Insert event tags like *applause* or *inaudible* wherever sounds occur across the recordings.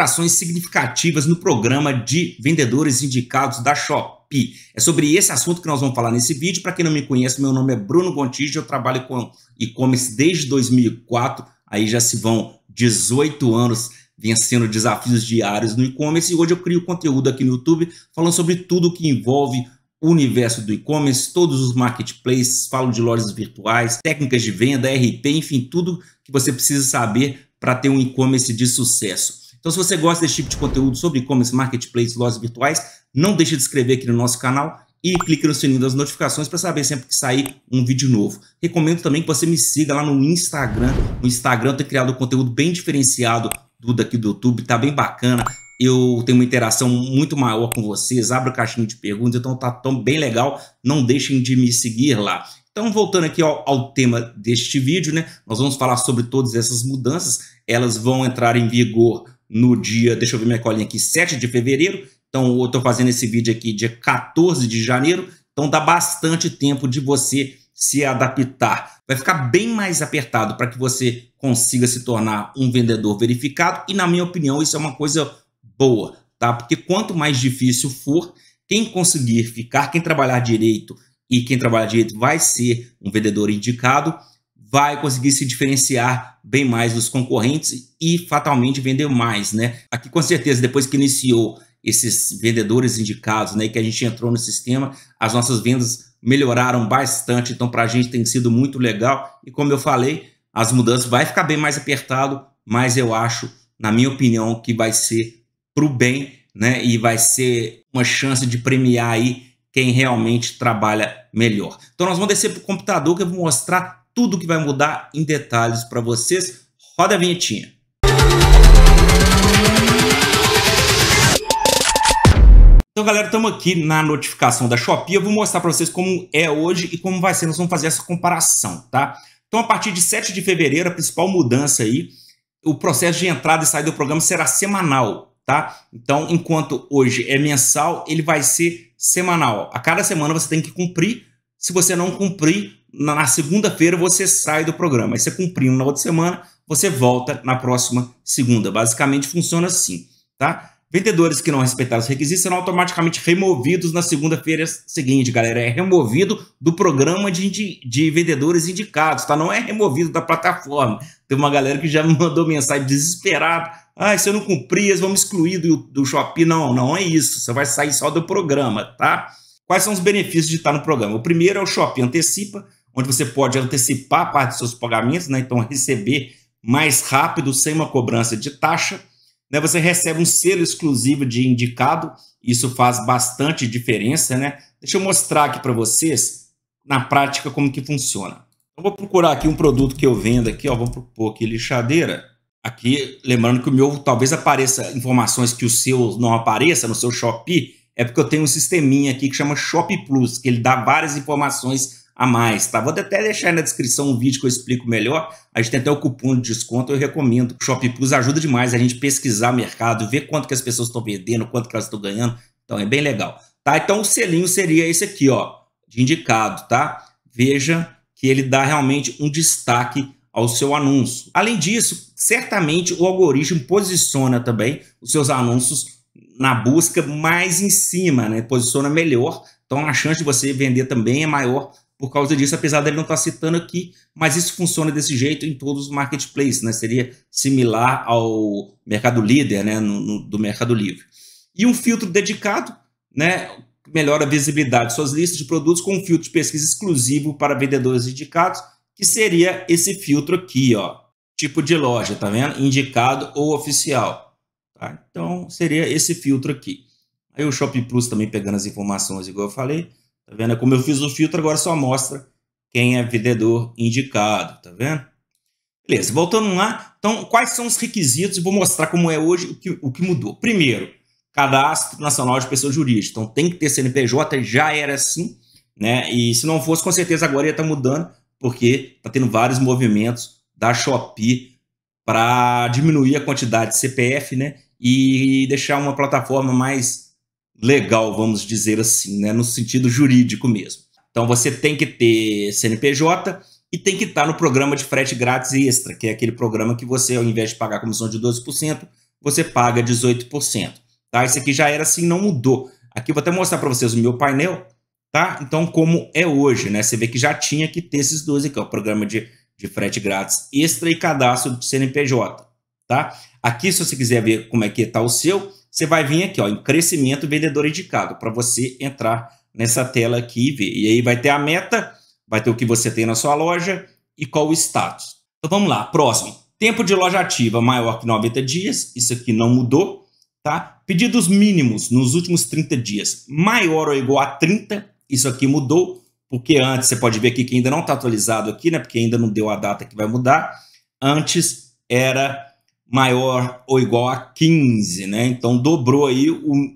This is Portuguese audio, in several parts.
alterações significativas no programa de vendedores indicados da Shopee. É sobre esse assunto que nós vamos falar nesse vídeo. Para quem não me conhece, meu nome é Bruno Gontijo, eu trabalho com e-commerce desde 2004, aí já se vão 18 anos vencendo desafios diários no e-commerce e hoje eu crio conteúdo aqui no YouTube falando sobre tudo que envolve o universo do e-commerce, todos os marketplaces, falo de lojas virtuais, técnicas de venda, RP, enfim, tudo que você precisa saber para ter um e-commerce de sucesso. Então, se você gosta desse tipo de conteúdo sobre e-commerce, marketplace, lojas virtuais, não deixe de inscrever aqui no nosso canal e clique no sininho das notificações para saber sempre que sair um vídeo novo. Recomendo também que você me siga lá no Instagram. No Instagram eu tenho criado um conteúdo bem diferenciado do daqui do YouTube, tá bem bacana. Eu tenho uma interação muito maior com vocês, abro caixinha de perguntas, então tá tão bem legal. Não deixem de me seguir lá. Então, voltando aqui ao, ao, tema deste vídeo, né? Nós vamos falar sobre todas essas mudanças. Elas vão entrar em vigor no dia, deixa eu ver minha colinha aqui, 7 de fevereiro. Então, eu estou fazendo esse vídeo aqui dia 14 de janeiro. Então, dá bastante tempo de você se adaptar. Vai ficar bem mais apertado para que você consiga se tornar um vendedor verificado. E, na minha opinião, isso é uma coisa boa, tá? Porque quanto mais difícil for, quem conseguir ficar, quem trabalhar direito e quem trabalhar direito vai ser um vendedor indicado vai conseguir se diferenciar bem mais dos concorrentes e fatalmente vender mais, né? Aqui com certeza depois que iniciou esses vendedores indicados, né, que a gente entrou no sistema, as nossas vendas melhoraram bastante, então para a gente tem sido muito legal e como eu falei, as mudanças vai ficar bem mais apertado, mas eu acho, na minha opinião, que vai ser pro bem, né, e vai ser uma chance de premiar aí quem realmente trabalha melhor. Então nós vamos descer para o computador que eu vou mostrar tudo que vai mudar em detalhes para vocês. Roda a vinhetinha. Então, galera, estamos aqui na notificação da Shopee. Eu vou mostrar para vocês como é hoje e como vai ser. Nós vamos fazer essa comparação, tá? Então, a partir de 7 de fevereiro, a principal mudança aí, o processo de entrada e saída do programa será semanal, tá? Então, enquanto hoje é mensal, ele vai ser semanal. A cada semana você tem que cumprir. Se você não cumprir, na segunda-feira você sai do programa. Aí você cumpriu na outra semana, você volta na próxima segunda. Basicamente funciona assim, tá? Vendedores que não respeitaram os requisitos serão automaticamente removidos na segunda-feira seguinte, galera. É removido do programa de, de, de, vendedores indicados, tá? Não é removido da plataforma. Tem uma galera que já me *laughs* mandou mensagem desesperada. Ah, se eu não cumprir, eles vão me excluir do, do Shopee. Não, não é isso. Você vai sair só do programa, tá? Quais são os benefícios de estar no programa? O primeiro é o Shopee Antecipa onde você pode antecipar parte dos seus pagamentos, né? então receber mais rápido, sem uma cobrança de taxa. Né? Você recebe um selo exclusivo de indicado, isso faz bastante diferença. Né? Deixa eu mostrar aqui para vocês, na prática, como que funciona. Eu então, vou procurar aqui um produto que eu vendo aqui, ó, vou propor aqui lixadeira. Aqui, lembrando que o meu talvez apareça informações que o seu não apareça no seu Shopee, é porque eu tenho um sisteminha aqui que chama Shop Plus, que ele dá várias informações a mais, tá? Vou até deixar aí na descrição um vídeo que eu explico melhor. A gente tem até o cupom de desconto, eu recomendo. O Shop Plus ajuda demais a gente pesquisar mercado, ver quanto que as pessoas estão vendendo, quanto que elas estão ganhando. Então é bem legal, tá? Então o selinho seria esse aqui, ó, de indicado, tá? Veja que ele dá realmente um destaque ao seu anúncio. Além disso, certamente o algoritmo posiciona também os seus anúncios na busca mais em cima, né? Posiciona melhor. Então a chance de você vender também é maior por causa disso, apesar dele não estar tá citando aqui, mas isso funciona desse jeito em todos os marketplaces, né? Seria similar ao mercado líder, né? No, no, do Mercado Livre. E um filtro dedicado, né? Melhora a visibilidade de suas listas de produtos com um filtro de pesquisa exclusivo para vendedores indicados, que seria esse filtro aqui, ó. Tipo de loja, tá vendo? Indicado ou oficial. Tá? Então, seria esse filtro aqui. Aí o Shopping Plus também pegando as informações, igual eu falei Tá vendo? É como eu fiz o filtro, agora só mostra quem é vendedor indicado, tá vendo? Beleza, voltando lá. Então, quais são os requisitos? vou mostrar como é hoje o que, o que mudou. Primeiro, Cadastro Nacional de Pessoa Jurídica. Então, tem que ter CNPJ, já era assim, né? E se não fosse, com certeza agora ia estar tá mudando, porque está tendo vários movimentos da Shopee para diminuir a quantidade de CPF, né? E deixar uma plataforma mais legal, vamos dizer assim, né? no sentido jurídico mesmo. Então você tem que ter CNPJ e tem que estar no programa de frete grátis extra, que é aquele programa que você, ao invés de pagar a comissão de 12%, você paga 18%. Tá? Isso aqui já era assim, não mudou. Aqui eu vou até mostrar para vocês o meu painel, tá? Então, como é hoje, né? Você vê que já tinha que ter esses dois aqui, ó, programa de, de frete grátis extra e cadastro de CNPJ, tá? Aqui, se você quiser ver como é que está o seu, você vai vir aqui ó, em crescimento vendedor indicado, para você entrar nessa tela aqui e ver. E aí vai ter a meta, vai ter o que você tem na sua loja e qual o status. Então vamos lá, próximo. Tempo de loja ativa maior que 90 dias, isso aqui não mudou, tá? Pedidos mínimos nos últimos 30 dias, maior ou igual a 30, isso aqui mudou, porque antes, você pode ver aqui que ainda não está atualizado aqui, né? Porque ainda não deu a data que vai mudar. Antes era maior ou igual a 15, né? Então dobrou aí a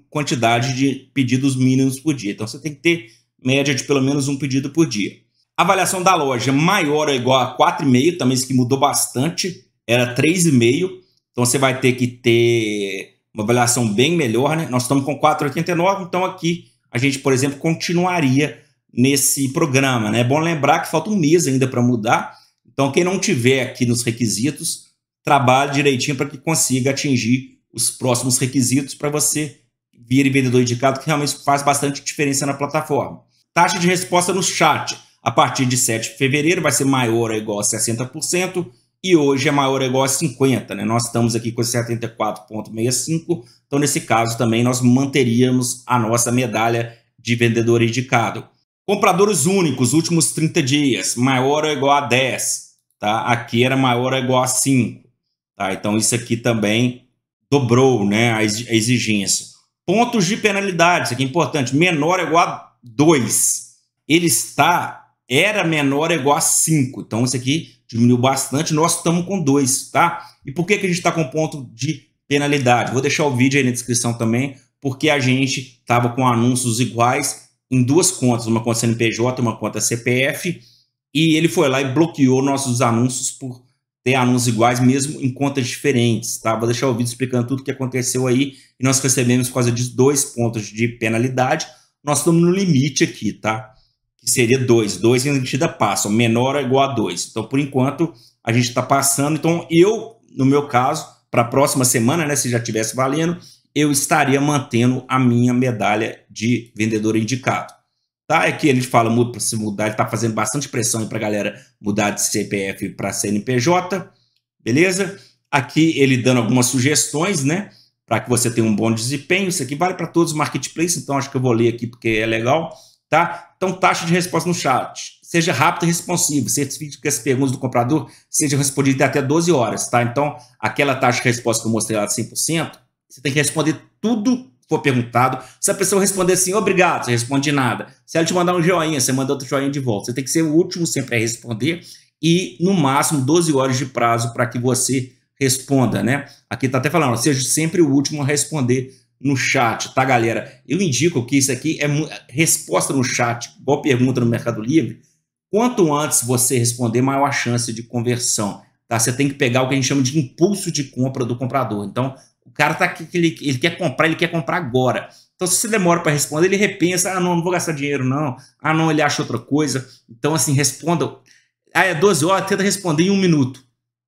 quantidade de pedidos mínimos por dia. Então você tem que ter média de pelo menos um pedido por dia. Avaliação da loja maior ou igual a 4,5, também isso que mudou bastante, era 3,5. Então você vai ter que ter uma avaliação bem melhor, né? Nós estamos com 4,89, então aqui a gente, por exemplo, continuaria nesse programa, né? É bom lembrar que falta um mês ainda para mudar. Então quem não tiver aqui nos requisitos, trabalhe direitinho para que consiga atingir os próximos requisitos para você vir vendedor indicado, que realmente faz bastante diferença na plataforma. Taxa de resposta no chat, a partir de 7 de fevereiro, vai ser maior ou igual a 60%, e hoje é maior ou igual a 50%. Né? Nós estamos aqui com 74,65%, então nesse caso também nós manteríamos a nossa medalha de vendedor indicado. Compradores únicos, últimos 30 dias, maior ou igual a 10%. Tá? Aqui era maior ou igual a 5%. Tá? Então, isso aqui também dobrou né, a exigência. Pontos de penalidade, isso aqui é importante. Menor é igual a 2. Ele está, era menor é igual a 5. Então, isso aqui diminuiu bastante. Nós estamos com 2, tá? E por que, que a gente está com ponto de penalidade? Vou deixar o vídeo aí na descrição também, porque a gente estava com anúncios iguais em duas contas, uma conta CNPJ e uma conta CPF, e ele foi lá e bloqueou nossos anúncios por ter anúncios iguais mesmo em contas diferentes, tá? Vou deixar o vídeo explicando tudo o que aconteceu aí e nós recebemos por causa de dois pontos de penalidade. Nós estamos no limite aqui, tá? Que seria dois, dois em medida passa, menor ou igual a dois. Então, por enquanto, a gente está passando. Então, eu, no meu caso, para a próxima semana, né, se já tivesse valendo, eu estaria mantendo a minha medalha de vendedor indicado tá? É que ele fala para se mudar, ele tá fazendo bastante pressão para a galera mudar de CPF para CNPJ, beleza? Aqui ele dando algumas sugestões, né? Para que você tenha um bom desempenho. Isso aqui vale para todos os marketplaces, então acho que eu vou ler aqui porque é legal, tá? Então, taxa de resposta no chat. Seja rápido e responsivo. Certifique que as perguntas do comprador sejam respondidas até 12 horas, tá? Então, aquela taxa de resposta que eu mostrei lá de 100%, você tem que responder tudo for perguntado, se a pessoa responder assim, obrigado, você responde nada. Se ela te mandar um joinha, você manda outro joinha de volta. Você tem que ser o último sempre a responder e, no máximo, 12 horas de prazo para que você responda, né? Aqui tá até falando, seja sempre o último a responder no chat, tá, galera? Eu indico que isso aqui é resposta no chat, igual pergunta no Mercado Livre. Quanto antes você responder, maior a chance de conversão, tá? Você tem que pegar o que a gente chama de impulso de compra do comprador. Então, cara tá que ele, ele quer comprar, ele quer comprar agora. Então, se você demora para responder, ele repensa: ah, não, não vou gastar dinheiro, não. Ah, não, ele acha outra coisa. Então, assim, responda. Ah, é 12 horas, tenta responder em um minuto.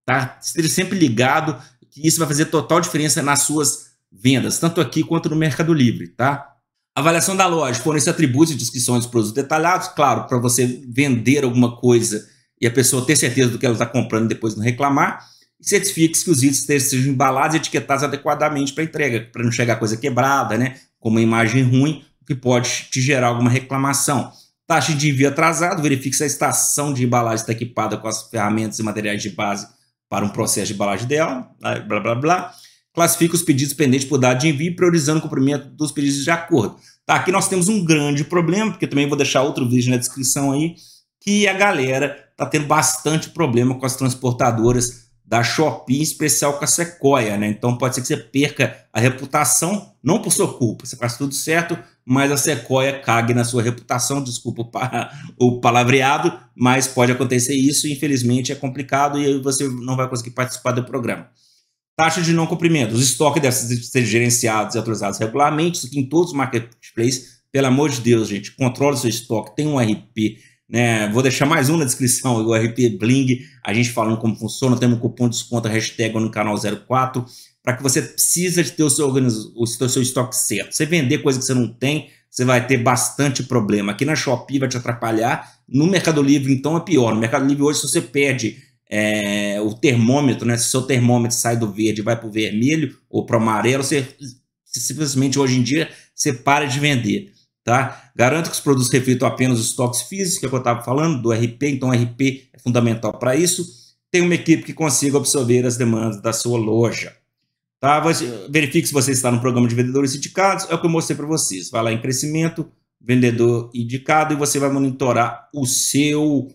Tá? Esteja sempre ligado, que isso vai fazer total diferença nas suas vendas, tanto aqui quanto no Mercado Livre, tá? Avaliação da loja, fornece atributos e descrições dos produtos detalhados, claro, para você vender alguma coisa e a pessoa ter certeza do que ela está comprando e depois não reclamar e certifique-se que os itens estejam embalados e etiquetados adequadamente para entrega, para não chegar coisa quebrada, né? com uma imagem ruim, que pode te gerar alguma reclamação. Taxa de envio atrasado, verifique se a estação de embalagem está equipada com as ferramentas e materiais de base para um processo de embalagem dela, blá blá blá. Classifique os pedidos pendentes por data de envio, priorizando o cumprimento dos pedidos de acordo. Tá, aqui nós temos um grande problema, porque também vou deixar outro vídeo na descrição aí, que a galera está tendo bastante problema com as transportadoras da Shopee, em especial com a Sequoia, né? Então pode ser que você perca a reputação, não por sua culpa, você faz tudo certo, mas a Sequoia cague na sua reputação, desculpa o *laughs* palavreado, mas pode acontecer isso, infelizmente é complicado e você não vai conseguir participar do programa. Taxa de não cumprimento. Os estoques dessas ser gerenciados e autorizados regularmente, isso aqui em todos os marketplaces. Pelo amor de Deus, gente, controle seu estoque, tem um RP né? Vou deixar mais um na descrição, o RP Bling, a gente falando como funciona, temos um cupom de desconto, hashtag no canal 04, para que você precisa de ter o seu, o seu, estoque certo. Você vender coisa que você não tem, você vai ter bastante problema. Aqui na Shopee vai te atrapalhar, no Mercado Livre então é pior. No Mercado Livre hoje se você pede é, o termômetro, né? se o seu termômetro sai do verde e vai para o vermelho ou para o amarelo, você simplesmente hoje em dia você para de vender. Tá? Garanto que os produtos reflitam apenas os estoques físicos, que, é que eu estava falando, do RP, então o RP é fundamental para isso. Tem uma equipe que consiga absorver as demandas da sua loja. Tá? Verifique se você está no programa de vendedores indicados, é o que eu mostrei para vocês. Vai lá em crescimento, vendedor indicado, e você vai monitorar o seu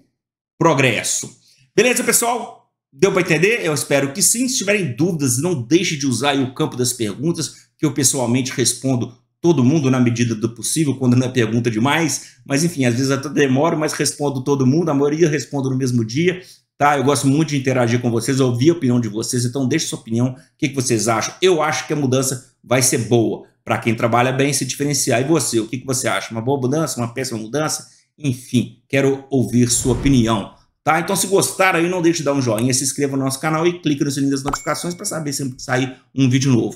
progresso. Beleza, pessoal? Deu para entender? Eu espero que sim. Se tiverem dúvidas, não deixe de usar o campo das perguntas, que eu pessoalmente respondo todo mundo na medida do possível, quando não é pergunta demais, mas enfim, às vezes até demoro, mas respondo todo mundo, a maioria respondo no mesmo dia, tá? Eu gosto muito de interagir com vocês, ouvir a opinião de vocês, então deixe sua opinião, o que, que vocês acham? Eu acho que a mudança vai ser boa, para quem trabalha bem se diferenciar. E você, o que, que você acha? Uma boa mudança, uma péssima mudança? Enfim, quero ouvir sua opinião. Tá? Então, se gostaram aí, não deixe de dar um joinha, se inscreva no nosso canal e clique no sininho das notificações para saber sempre que sair um vídeo novo.